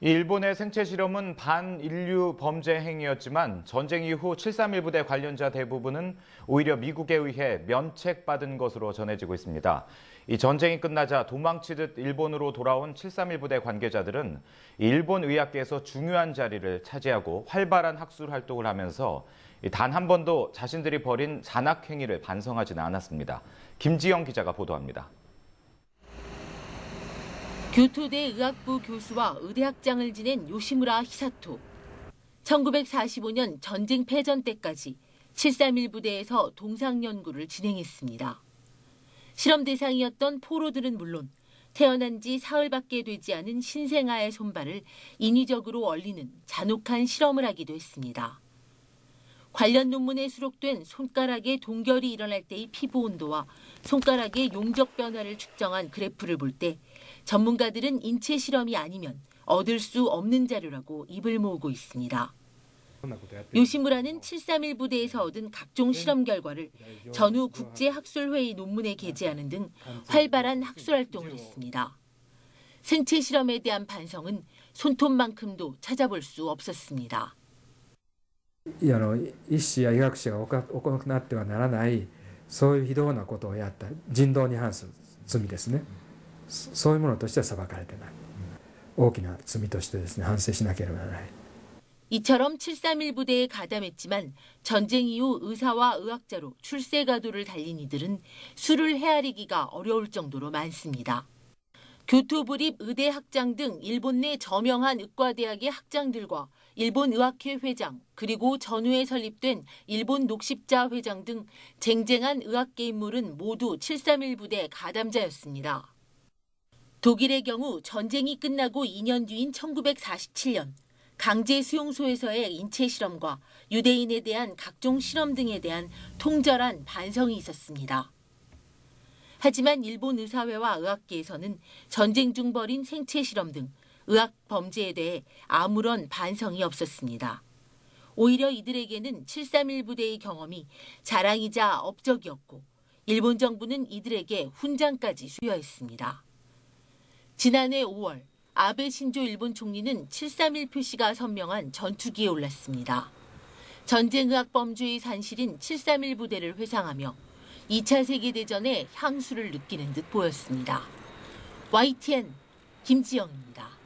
일본의 생체 실험은 반인류 범죄 행위였지만 전쟁 이후 731 부대 관련자 대부분은 오히려 미국에 의해 면책받은 것으로 전해지고 있습니다. 이 전쟁이 끝나자 도망치듯 일본으로 돌아온 731 부대 관계자들은 일본 의학계에서 중요한 자리를 차지하고 활발한 학술 활동을 하면서 단 한 번도 자신들이 벌인 잔악 행위를 반성하지는 않았습니다. 김지영 기자가 보도합니다. 교토대 의학부 교수와 의대학장을 지낸 요시무라 히사토. 1945년 전쟁 패전 때까지 731 부대에서 동상 연구를 진행했습니다. 실험 대상이었던 포로들은 물론 태어난 지 사흘밖에 되지 않은 신생아의 손발을 인위적으로 얼리는 잔혹한 실험을 하기도 했습니다. 관련 논문에 수록된 손가락의 동결이 일어날 때의 피부 온도와 손가락의 용적 변화를 측정한 그래프를 볼 때 전문가들은 인체 실험이 아니면 얻을 수 없는 자료라고 입을 모으고 있습니다. 요시무라는 731 부대에서 얻은 각종 실험 결과를 전후 국제학술회의 논문에 게재하는 등 활발한 학술활동을 했습니다. 생체 실험에 대한 반성은 손톱만큼도 찾아볼 수 없었습니다. やの医師や医学者が行ってはならないそういう非道なことをやった人道に反する罪ですねそういうものとしては裁かれてない大きな罪としてですね反省しなければならない。이처럼731부대에가담했지만전쟁이후의사와의학자로출세가도를달린이들은수를헤아리기가어려울정도로많습니다 교토부립 의대 학장 등 일본 내 저명한 의과대학의 학장들과 일본 의학회 회장 그리고 전후에 설립된 일본 녹십자 회장 등 쟁쟁한 의학계 인물은 모두 731 부대 가담자였습니다. 독일의 경우 전쟁이 끝나고 2년 뒤인 1947년 강제 수용소에서의 인체 실험과 유대인에 대한 각종 실험 등에 대한 통절한 반성이 있었습니다. 하지만 일본 의사회와 의학계에서는 전쟁 중 벌인 생체 실험 등 의학 범죄에 대해 아무런 반성이 없었습니다. 오히려 이들에게는 731 부대의 경험이 자랑이자 업적이었고 일본 정부는 이들에게 훈장까지 수여했습니다. 지난해 5월 아베 신조 일본 총리는 731 표시가 선명한 전투기에 올랐습니다. 전쟁 의학 범죄의 산실인 731 부대를 회상하며 2차 세계대전의 향수를 느끼는 듯 보였습니다. YTN 김지영입니다.